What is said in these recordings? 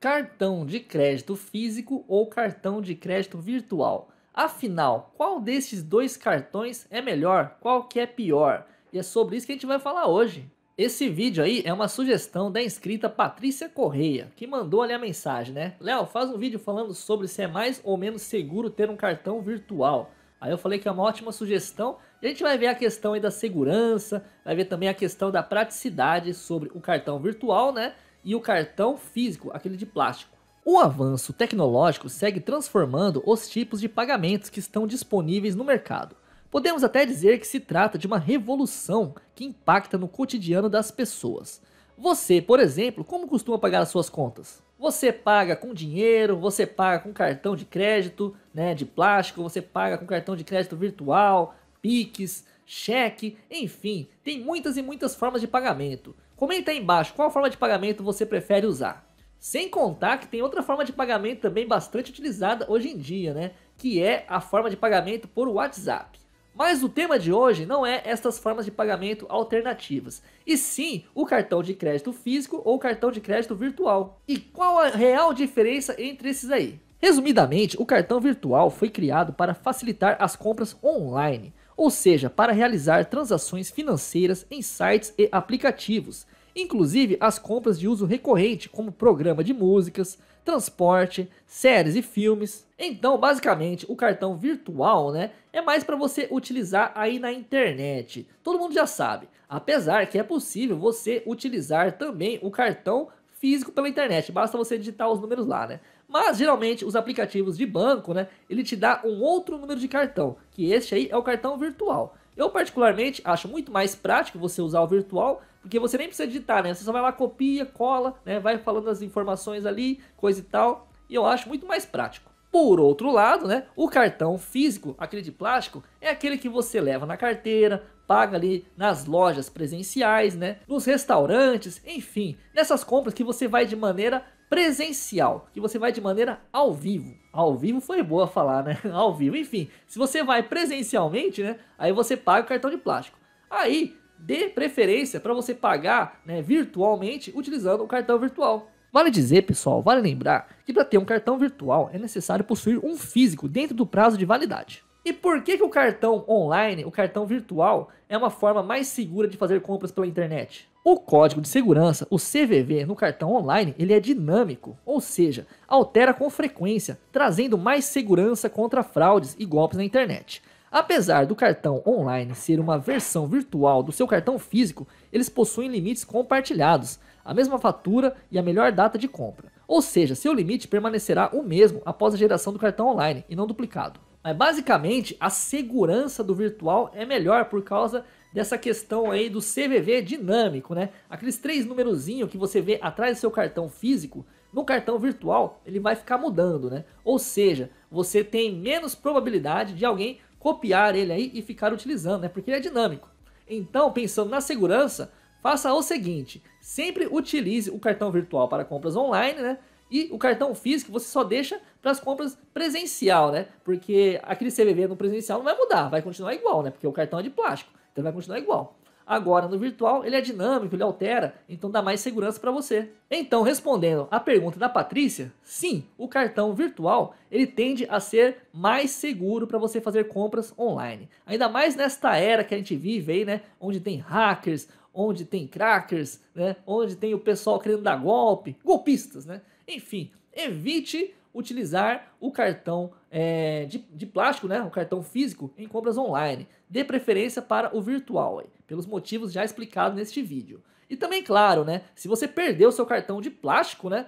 cartão de crédito físico ou cartão de crédito virtual. Afinal, qual desses dois cartões é melhor? Qual que é pior? E é sobre isso que a gente vai falar hoje. Esse vídeo aí é uma sugestão da inscrita Patrícia Correia, que mandou ali a mensagem, né? Léo, faz um vídeo falando sobre se é mais ou menos seguro ter um cartão virtual. Aí eu falei que é uma ótima sugestão. E a gente vai ver a questão aí da segurança, vai ver também a questão da praticidade sobre o cartão virtual, né? e o cartão físico, aquele de plástico. O avanço tecnológico segue transformando os tipos de pagamentos que estão disponíveis no mercado. Podemos até dizer que se trata de uma revolução que impacta no cotidiano das pessoas. Você, por exemplo, como costuma pagar as suas contas? Você paga com dinheiro, você paga com cartão de crédito, né, de plástico, você paga com cartão de crédito virtual, Pix, cheque, enfim, tem muitas e muitas formas de pagamento. Comenta aí embaixo qual forma de pagamento você prefere usar. Sem contar que tem outra forma de pagamento também bastante utilizada hoje em dia, né? Que é a forma de pagamento por WhatsApp. Mas o tema de hoje não é estas formas de pagamento alternativas, e sim o cartão de crédito físico ou cartão de crédito virtual. E qual a real diferença entre esses aí? Resumidamente, o cartão virtual foi criado para facilitar as compras online, ou seja, para realizar transações financeiras em sites e aplicativos, inclusive as compras de uso recorrente, como programa de músicas, transporte, séries e filmes. Então, basicamente, o cartão virtual, né, é mais para você utilizar aí na internet. Todo mundo já sabe, apesar que é possível você utilizar também o cartão físico pela internet, basta você digitar os números lá, né? Mas geralmente os aplicativos de banco, né, ele te dá um outro número de cartão, que este aí é o cartão virtual. Eu particularmente acho muito mais prático você usar o virtual, porque você nem precisa digitar, né? Você só vai lá, copia, cola, né? Vai falando as informações ali, coisa e tal, e eu acho muito mais prático. Por outro lado, né, o cartão físico, aquele de plástico, é aquele que você leva na carteira, paga ali nas lojas presenciais, né, nos restaurantes, enfim, nessas compras que você vai de maneira presencial, que você vai de maneira ao vivo. Ao vivo foi boa falar, né? Ao vivo, enfim. Se você vai presencialmente, né, aí você paga o cartão de plástico. Aí, dê preferência para você pagar, né, virtualmente utilizando o cartão virtual. Vale dizer, pessoal, vale lembrar que para ter um cartão virtual é necessário possuir um físico dentro do prazo de validade. E por que, que o cartão online, o cartão virtual, é uma forma mais segura de fazer compras pela internet? O código de segurança, o CVV, no cartão online, ele é dinâmico, ou seja, altera com frequência, trazendo mais segurança contra fraudes e golpes na internet. Apesar do cartão online ser uma versão virtual do seu cartão físico, eles possuem limites compartilhados, a mesma fatura e a melhor data de compra. Ou seja, seu limite permanecerá o mesmo após a geração do cartão online e não duplicado. Mas basicamente, a segurança do virtual é melhor por causa dessa questão aí do CVV dinâmico, né? Aqueles três númerozinhos que você vê atrás do seu cartão físico, no cartão virtual ele vai ficar mudando, né? Ou seja, você tem menos probabilidade de alguém copiar ele aí e ficar utilizando, né? Porque ele é dinâmico. Então, pensando na segurança, Faça o seguinte, sempre utilize o cartão virtual para compras online, né? E o cartão físico você só deixa para as compras presencial, né? Porque aquele CVV no presencial não vai mudar, vai continuar igual, né? Porque o cartão é de plástico, então vai continuar igual. Agora, no virtual, ele é dinâmico, ele altera, então dá mais segurança para você. Então, respondendo à pergunta da Patrícia, sim, o cartão virtual ele tende a ser mais seguro para você fazer compras online. Ainda mais nesta era que a gente vive aí, né? Onde tem hackers, onde tem crackers, né? Onde tem o pessoal querendo dar golpe, golpistas, né? Enfim, evite utilizar o cartão é, de, de, plástico, né, o cartão físico, em compras online. Dê preferência para o virtual, pelos motivos já explicados neste vídeo. E também, claro, né, se você perdeu seu cartão de plástico, né,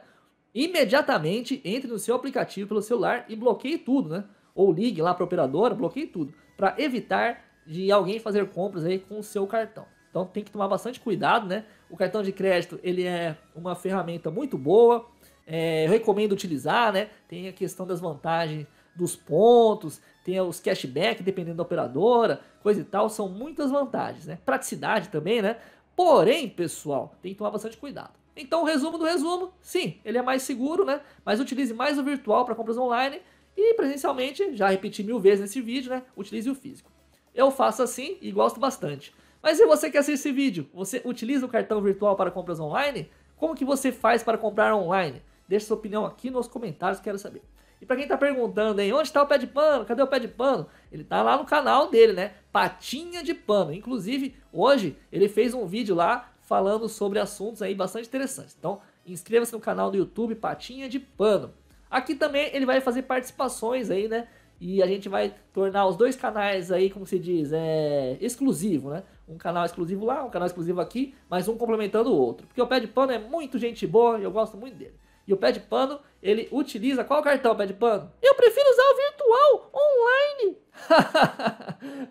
imediatamente entre no seu aplicativo pelo celular e bloqueie tudo, né? Ou ligue lá para a operadora, bloqueie tudo, para evitar de alguém fazer compras aí com o seu cartão. Então tem que tomar bastante cuidado, né? O cartão de crédito, ele é uma ferramenta muito boa, é, eu recomendo utilizar, né? Tem a questão das vantagens dos pontos, tem os cashback dependendo da operadora, coisa e tal, são muitas vantagens, né? Praticidade também, né? Porém, pessoal, tem que tomar bastante cuidado. Então, o resumo do resumo, sim, ele é mais seguro, né? Mas utilize mais o virtual para compras online e presencialmente, já repeti mil vezes nesse vídeo, né? Utilize o físico. Eu faço assim e gosto bastante. Mas se você quer assistir esse vídeo, você utiliza o cartão virtual para compras online? Como que você faz para comprar online? Deixe sua opinião aqui nos comentários, quero saber. E para quem tá perguntando, hein, onde tá o pé de pano? Cadê o pé de pano? Ele tá lá no canal dele, né? Patinha de pano. Inclusive, hoje ele fez um vídeo lá falando sobre assuntos aí bastante interessantes. Então, inscreva-se no canal do YouTube Patinha de Pano. Aqui também ele vai fazer participações aí, né? E a gente vai tornar os dois canais aí, como se diz, é... exclusivo, né? Um canal exclusivo lá, um canal exclusivo aqui, mas um complementando o outro. Porque o Pé de Pano é muito gente boa e eu gosto muito dele. E o pé de pano, ele utiliza qual cartão pé de pano? Eu prefiro usar o virtual online.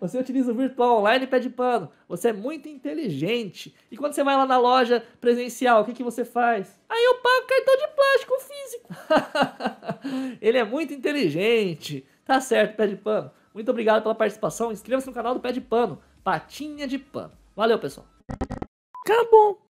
você utiliza o virtual online pé de pano. Você é muito inteligente. E quando você vai lá na loja presencial, o que, que você faz? Aí eu pago cartão de plástico físico. ele é muito inteligente. Tá certo, pé de pano. Muito obrigado pela participação. Inscreva-se no canal do Pé de Pano. Patinha de Pano. Valeu, pessoal. Acabou.